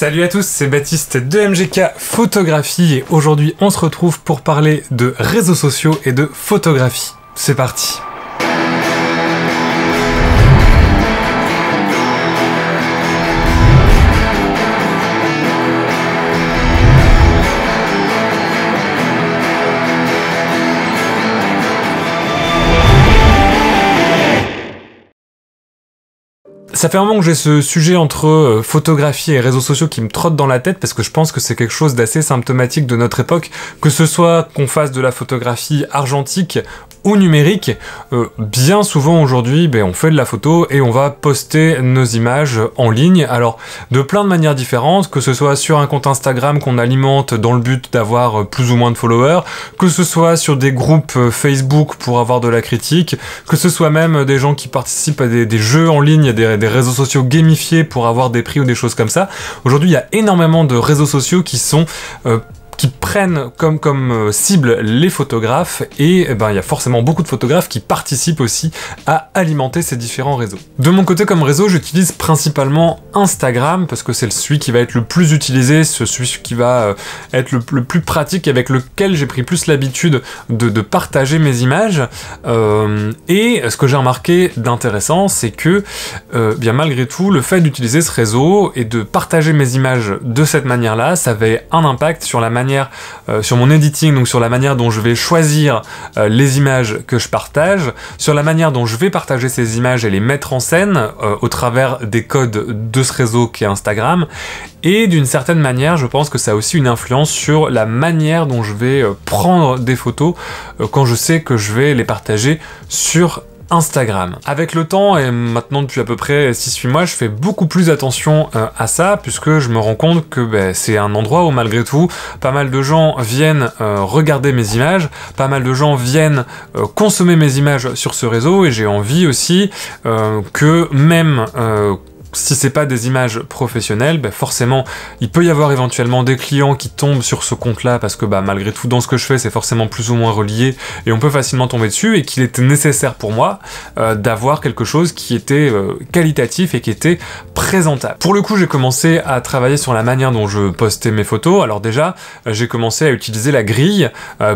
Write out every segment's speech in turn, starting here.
Salut à tous, c'est Baptiste de MGK Photographie et aujourd'hui on se retrouve pour parler de réseaux sociaux et de photographie. C'est parti ça fait un moment que j'ai ce sujet entre euh, photographie et réseaux sociaux qui me trotte dans la tête parce que je pense que c'est quelque chose d'assez symptomatique de notre époque, que ce soit qu'on fasse de la photographie argentique numérique. Euh, bien souvent aujourd'hui, ben, on fait de la photo et on va poster nos images en ligne. Alors de plein de manières différentes, que ce soit sur un compte Instagram qu'on alimente dans le but d'avoir euh, plus ou moins de followers, que ce soit sur des groupes euh, Facebook pour avoir de la critique, que ce soit même des gens qui participent à des, jeux en ligne, des, réseaux sociaux gamifiés pour avoir des prix ou des choses comme ça. Aujourd'hui, il y a énormément de réseaux sociaux qui sont qui prennent comme, comme euh, cible les photographes et eh ben, il y a forcément beaucoup de photographes qui participent aussi à alimenter ces différents réseaux. De mon côté comme réseau, j'utilise principalement Instagram parce que c'est celui qui va être le plus utilisé, celui qui va euh, être le, plus pratique avec lequel j'ai pris plus l'habitude de, partager mes images. Euh, et ce que j'ai remarqué d'intéressant, c'est que bien malgré tout, le fait d'utiliser ce réseau et de partager mes images de cette manière-là, ça avait un impact sur la manière euh, sur mon editing, donc sur la manière dont je vais choisir euh, les images que je partage, sur la manière dont je vais partager ces images et les mettre en scène euh, au travers des codes de ce réseau qui est Instagram. Et d'une certaine manière, je pense que ça a aussi une influence sur la manière dont je vais prendre des photos quand je sais que je vais les partager sur Instagram. Avec le temps, et maintenant depuis à peu près 6-8 mois, je fais beaucoup plus attention euh, à ça, puisque je me rends compte que ben, c'est un endroit où malgré tout, pas mal de gens viennent euh, regarder mes images, pas mal de gens viennent euh, consommer mes images sur ce réseau, et j'ai envie aussi que même si c'est pas des images professionnelles, ben forcément, il peut y avoir éventuellement des clients qui tombent sur ce compte-là parce que bah, malgré tout, dans ce que je fais, c'est forcément plus ou moins relié et on peut facilement tomber dessus et qu'il était nécessaire pour moi euh, d'avoir quelque chose qui était euh, qualitatif et qui était présentable. Pour le coup, j'ai commencé à travailler sur la manière dont je postais mes photos. Alors déjà, euh, j'ai commencé à utiliser la grille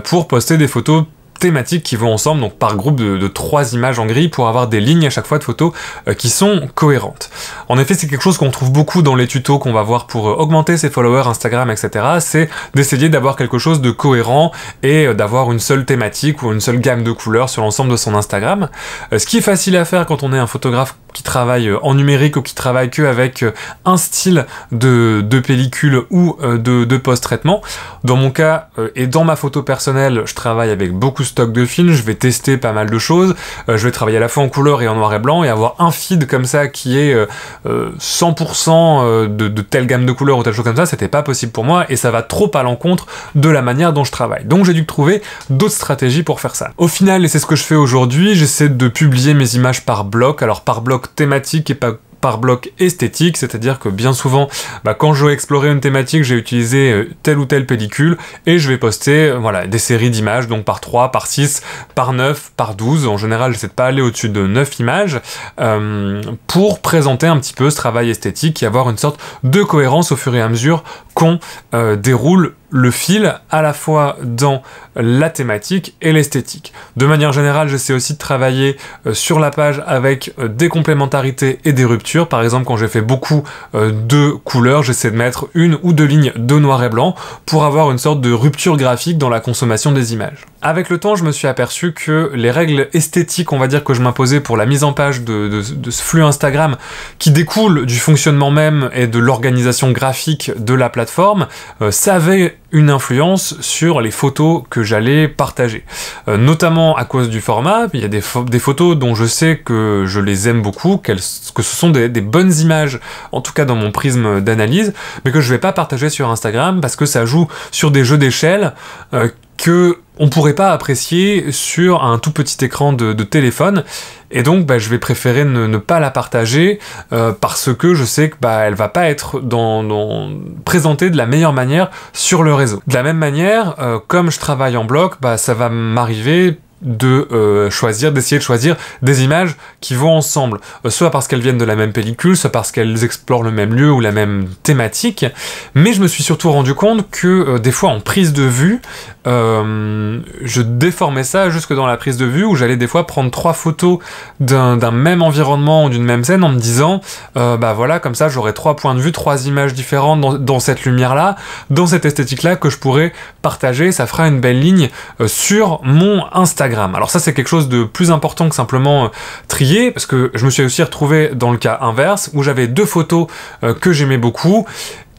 pour poster des photos thématiques qui vont ensemble, donc par groupe de, trois images en gris, pour avoir des lignes à chaque fois de photos euh, qui sont cohérentes. En effet, c'est quelque chose qu'on trouve beaucoup dans les tutos qu'on va voir pour euh, augmenter ses followers Instagram, etc. C'est d'essayer d'avoir quelque chose de cohérent et euh, d'avoir une seule thématique ou une seule gamme de couleurs sur l'ensemble de son Instagram. ce qui est facile à faire quand on est un photographe qui travaillent euh, en numérique ou qui travaillent que avec euh, un style de, de pellicule ou euh, de, post-traitement. Dans mon cas et dans ma photo personnelle, je travaille avec beaucoup de stock de films, je vais tester pas mal de choses, je vais travailler à la fois en couleur et en noir et blanc et avoir un feed comme ça qui est 100% de, de telle gamme de couleurs ou telle chose comme ça, c'était pas possible pour moi et ça va trop à l'encontre de la manière dont je travaille. Donc j'ai dû trouver d'autres stratégies pour faire ça. Au final, et c'est ce que je fais aujourd'hui, j'essaie de publier mes images par bloc. Alors par bloc thématique et pas par bloc esthétique, c'est-à-dire que bien souvent, bah, quand je vais explorer une thématique, j'ai utilisé euh, telle ou telle pellicule et je vais poster euh, voilà, des séries d'images, donc par 3, par 6, par 9, par 12. En général, j'essaie de pas aller au-dessus de 9 images euh, pour présenter un petit peu ce travail esthétique et avoir une sorte de cohérence au fur et à mesure qu'on déroule le fil à la fois dans la thématique et l'esthétique. De manière générale, j'essaie aussi de travailler euh, sur la page avec euh, des complémentarités et des ruptures. Par exemple, quand j'ai fait beaucoup euh, de couleurs, j'essaie de mettre une ou deux lignes de noir et blanc pour avoir une sorte de rupture graphique dans la consommation des images. Avec le temps, je me suis aperçu que les règles esthétiques, on va dire, que je m'imposais pour la mise en page de, ce flux Instagram, qui découle du fonctionnement même et de l'organisation graphique de la plateforme, ça euh, avait une influence sur les photos que j'allais partager. Euh, notamment à cause du format, il y a des, photos dont je sais que je les aime beaucoup, que ce sont des, bonnes images, en tout cas dans mon prisme d'analyse, mais que je ne vais pas partager sur Instagram parce que ça joue sur des jeux d'échelle euh, que on pourrait pas apprécier sur un tout petit écran de, téléphone. Et donc, bah, je vais préférer ne, pas la partager euh, parce que je sais que bah, elle va pas être dans, présentée de la meilleure manière sur le réseau. De la même manière, euh, comme je travaille en bloc, bah, ça va m'arriver de euh, choisir, d'essayer de choisir des images qui vont ensemble, euh, soit parce qu'elles viennent de la même pellicule, soit parce qu'elles explorent le même lieu ou la même thématique, mais je me suis surtout rendu compte que euh, des fois en prise de vue, je déformais ça jusque dans la prise de vue où j'allais des fois prendre trois photos d'un même environnement ou d'une même scène en me disant bah voilà comme ça j'aurai trois points de vue, trois images différentes dans cette lumière là, dans cette esthétique là que je pourrais partager, ça fera une belle ligne sur mon Instagram alors ça c'est quelque chose de plus important que simplement euh, trier, parce que je me suis aussi retrouvé dans le cas inverse, où j'avais deux photos euh, que j'aimais beaucoup,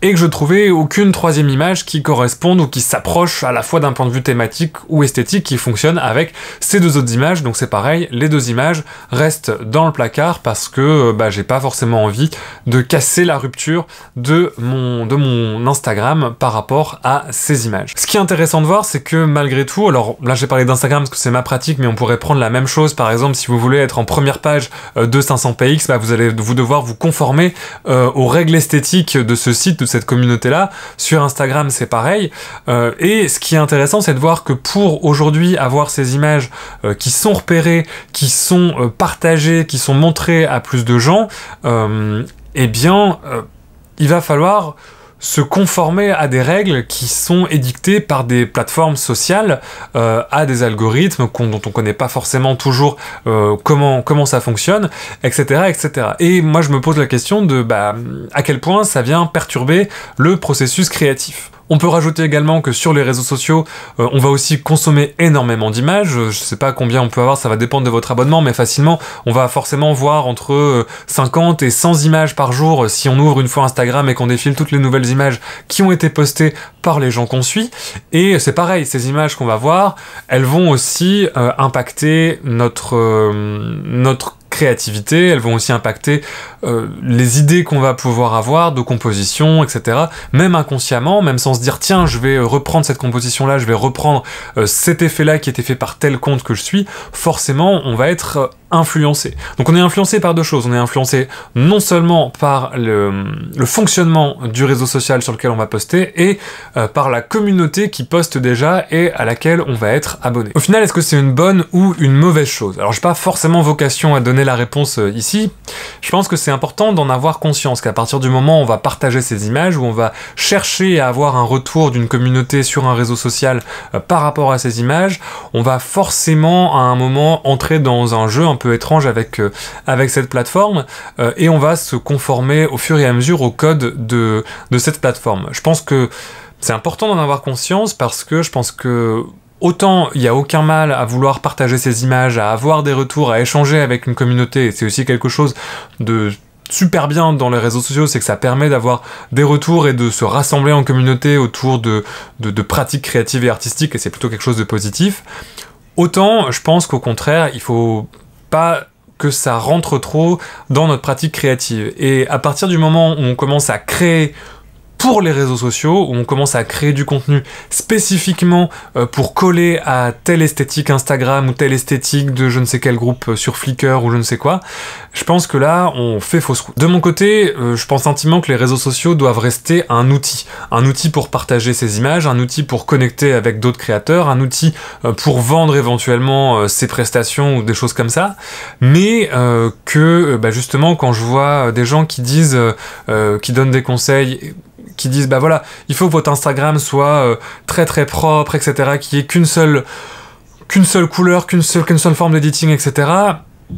et que je trouvais aucune troisième image qui corresponde ou qui s'approche à la fois d'un point de vue thématique ou esthétique qui fonctionne avec ces deux autres images. Donc c'est pareil, les deux images restent dans le placard parce que euh, bah, j'ai pas forcément envie de casser la rupture de mon, de mon Instagram par rapport à ces images. Ce qui est intéressant de voir, c'est que malgré tout, alors là j'ai parlé d'Instagram parce que c'est ma pratique, mais on pourrait prendre la même chose. Par exemple, si vous voulez être en première page euh, de 500px, bah, vous allez vous devoir vous conformer euh, aux règles esthétiques de ce site, de communauté-là. Sur Instagram, c'est pareil. Euh, et ce qui est intéressant, c'est de voir que pour aujourd'hui avoir ces images euh, qui sont repérées, qui sont euh, partagées, qui sont montrées à plus de gens, eh bien, il va falloir se conformer à des règles qui sont édictées par des plateformes sociales, euh, à des algorithmes dont on ne connaît pas forcément toujours euh, comment, ça fonctionne, etc., etc. Et moi je me pose la question de bah, à quel point ça vient perturber le processus créatif. On peut rajouter également que sur les réseaux sociaux, euh, on va aussi consommer énormément d'images. Euh, je ne sais pas combien on peut avoir, ça va dépendre de votre abonnement, mais facilement, on va forcément voir entre 50 euh, et 100 images par jour si on ouvre une fois Instagram et qu'on défile toutes les nouvelles images qui ont été postées par les gens qu'on suit. Et c'est pareil, ces images qu'on va voir, elles vont aussi impacter notre, notre créativité, elles vont aussi impacter euh, les idées qu'on va pouvoir avoir de composition, etc. Même inconsciemment, même sans se dire tiens, je vais euh, reprendre cette composition-là, je vais reprendre euh, cet effet-là qui était fait par tel compte que je suis, forcément, on va être influencé. Donc on est influencé par deux choses. On est influencé non seulement par le, fonctionnement du réseau social sur lequel on va poster et euh, par la communauté qui poste déjà et à laquelle on va être abonné. Au final, est-ce que c'est une bonne ou une mauvaise chose Alors j'ai pas forcément vocation à donner la réponse euh, ici. Je pense que c'est important d'en avoir conscience qu'à partir du moment où on va partager ces images, où on va chercher à avoir un retour d'une communauté sur un réseau social euh, par rapport à ces images, on va forcément à un moment entrer dans un jeu un peu étrange avec, euh, avec cette plateforme, euh, et on va se conformer au fur et à mesure au code de, de cette plateforme. Je pense que c'est important d'en avoir conscience parce que je pense que autant il n'y a aucun mal à vouloir partager ses images, à avoir des retours, à échanger avec une communauté, c'est aussi quelque chose de super bien dans les réseaux sociaux, c'est que ça permet d'avoir des retours et de se rassembler en communauté autour de, de, de pratiques créatives et artistiques, et c'est plutôt quelque chose de positif. Autant, je pense qu'au contraire, il faut pas que ça rentre trop dans notre pratique créative. Et à partir du moment où on commence à créer pour les réseaux sociaux, où on commence à créer du contenu spécifiquement euh, pour coller à telle esthétique Instagram ou telle esthétique de je ne sais quel groupe euh, sur Flickr ou je ne sais quoi, je pense que là, on fait fausse route. De mon côté, euh, je pense intimement que les réseaux sociaux doivent rester un outil. Un outil pour partager ses images, un outil pour connecter avec d'autres créateurs, un outil pour vendre éventuellement ses prestations ou des choses comme ça, mais que bah, justement, quand je vois des gens qui disent, qui donnent des conseils, qui disent bah voilà, il faut que votre Instagram soit euh, très très propre, etc., qu'il n'y ait qu'une seule, qu'une seule couleur, qu'une seule, qu'une seule forme d'editing, etc.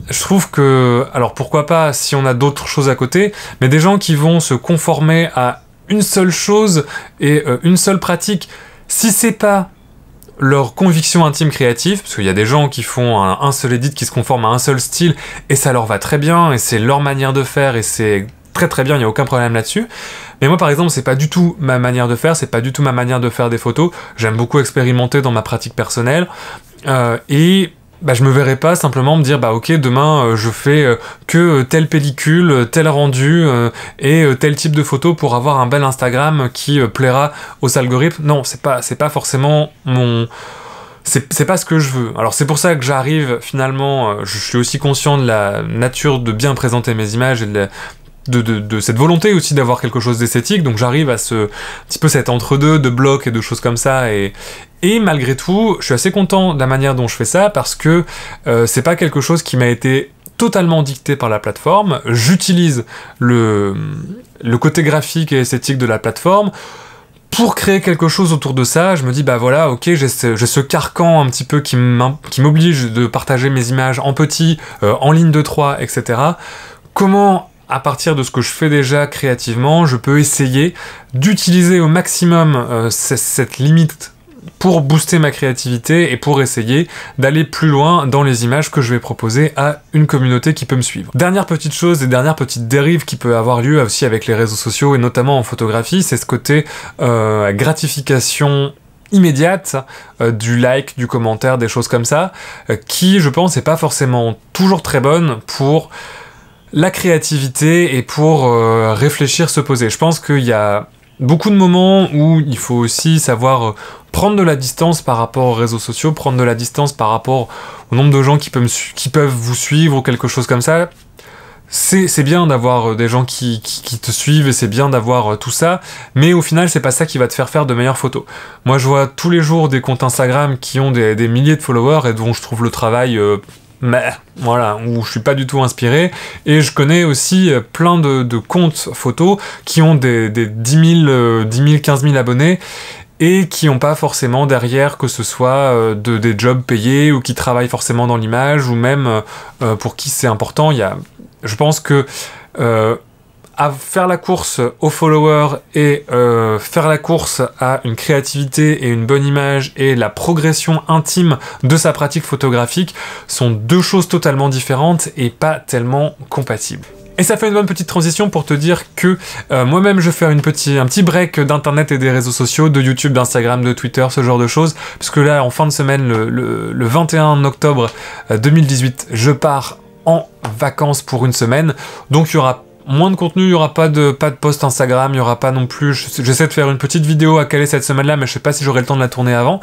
Je trouve que, alors pourquoi pas si on a d'autres choses à côté, mais des gens qui vont se conformer à une seule chose et euh, une seule pratique, si c'est pas leur conviction intime créative, parce qu'il y a des gens qui font un, seul edit, qui se conforment à un seul style, et ça leur va très bien, et c'est leur manière de faire, et c'est très très bien, il n'y a aucun problème là-dessus. Mais moi par exemple, c'est pas du tout ma manière de faire, c'est pas du tout ma manière de faire des photos. J'aime beaucoup expérimenter dans ma pratique personnelle. Euh, et bah, je me verrais pas simplement me dire bah ok demain euh, je fais euh, que telle pellicule, tel rendu et tel type de photo pour avoir un bel Instagram qui plaira aux algorithmes. Non, c'est pas c'est pas forcément mon c'est pas ce que je veux. Alors c'est pour ça que j'arrive finalement, je suis aussi conscient de la nature de bien présenter mes images et de de, cette volonté aussi d'avoir quelque chose d'esthétique, donc j'arrive à ce petit peu cet entre-deux de blocs et de choses comme ça, et, et malgré tout, je suis assez content de la manière dont je fais ça parce que euh, c'est pas quelque chose qui m'a été totalement dicté par la plateforme. J'utilise le, le côté graphique et esthétique de la plateforme pour créer quelque chose autour de ça, je me dis bah voilà, ok, j'ai ce, carcan un petit peu qui m'oblige de partager mes images en petit, euh, en ligne de 3, etc. Comment à partir de ce que je fais déjà créativement, je peux essayer d'utiliser au maximum euh, cette limite pour booster ma créativité et pour essayer d'aller plus loin dans les images que je vais proposer à une communauté qui peut me suivre. Dernière petite chose et dernière petite dérive qui peut avoir lieu aussi avec les réseaux sociaux et notamment en photographie, c'est ce côté euh, gratification immédiate euh, du like, du commentaire, des choses comme ça, qui je pense n'est pas forcément toujours très bonne pour la créativité et pour euh, réfléchir, se poser. Je pense qu'il y a beaucoup de moments où il faut aussi savoir euh, prendre de la distance par rapport aux réseaux sociaux, prendre de la distance par rapport au nombre de gens qui peuvent, qui peuvent vous suivre ou quelque chose comme ça. C'est bien d'avoir euh, des gens qui, te suivent et c'est bien d'avoir tout ça, mais au final, c'est pas ça qui va te faire faire de meilleures photos. Moi, je vois tous les jours des comptes Instagram qui ont des, milliers de followers et dont je trouve le travail mais voilà, où je suis pas du tout inspiré. Et je connais aussi euh, plein de, comptes photos qui ont des, des 10, 000, 15 000 abonnés et qui n'ont pas forcément derrière que ce soit euh, de, des jobs payés ou qui travaillent forcément dans l'image ou même euh, pour qui c'est important. Il y a, je pense que faire la course aux followers et euh, faire la course à une créativité et une bonne image et la progression intime de sa pratique photographique sont deux choses totalement différentes et pas tellement compatibles. Et ça fait une bonne petite transition pour te dire que euh, moi-même je fais une un petit break d'internet et des réseaux sociaux, de YouTube, d'Instagram, de Twitter, ce genre de choses, puisque là en fin de semaine, le 21 octobre 2018, euh, je pars en vacances pour une semaine, donc il y aura moins de contenu, il n'y aura pas de, pas de post Instagram, il n'y aura pas non plus. J'essaie de faire une petite vidéo à caler cette semaine-là, mais je ne sais pas si j'aurai le temps de la tourner avant.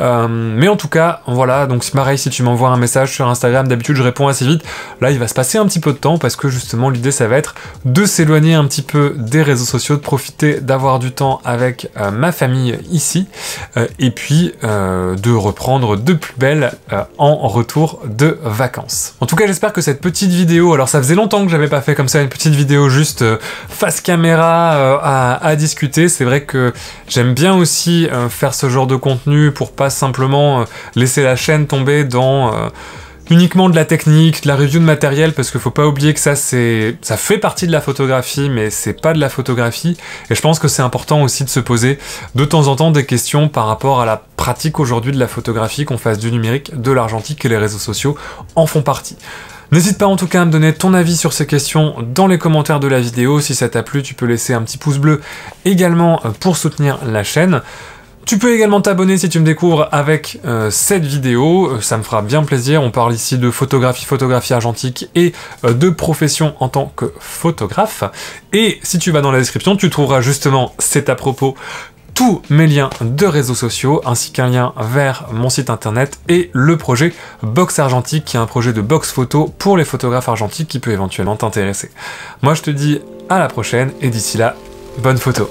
Euh, mais en tout cas, voilà, donc c'est pareil, si tu m'envoies un message sur Instagram, d'habitude je réponds assez vite. Là, il va se passer un petit peu de temps parce que justement, l'idée, ça va être de s'éloigner un petit peu des réseaux sociaux, de profiter d'avoir du temps avec euh, ma famille ici, euh, et puis de reprendre de plus belle en retour de vacances. En tout cas, j'espère que cette petite vidéo, alors ça faisait longtemps que j'avais pas fait comme ça une petite vidéo juste euh, face caméra euh, à, discuter. C'est vrai que j'aime bien aussi euh, faire ce genre de contenu pour pas simplement laisser la chaîne tomber dans uniquement de la technique, de la review de matériel, parce qu'il faut pas oublier que ça, c'est, ça fait partie de la photographie, mais c'est pas de la photographie. Et je pense que c'est important aussi de se poser de temps en temps des questions par rapport à la pratique aujourd'hui de la photographie, qu'on fasse du numérique, de l'argentique, et les réseaux sociaux en font partie. N'hésite pas en tout cas à me donner ton avis sur ces questions dans les commentaires de la vidéo. Si ça t'a plu, tu peux laisser un petit pouce bleu également euh, pour soutenir la chaîne. Tu peux également t'abonner si tu me découvres avec euh, cette vidéo, euh, ça me fera bien plaisir. On parle ici de photographie, photographie argentique et de profession en tant que photographe. Et si tu vas dans la description, tu trouveras justement cet à propos tous mes liens de réseaux sociaux ainsi qu'un lien vers mon site internet et le projet Box Argentique qui est un projet de box photo pour les photographes argentiques qui peut éventuellement t'intéresser. Moi je te dis à la prochaine et d'ici là, bonne photo.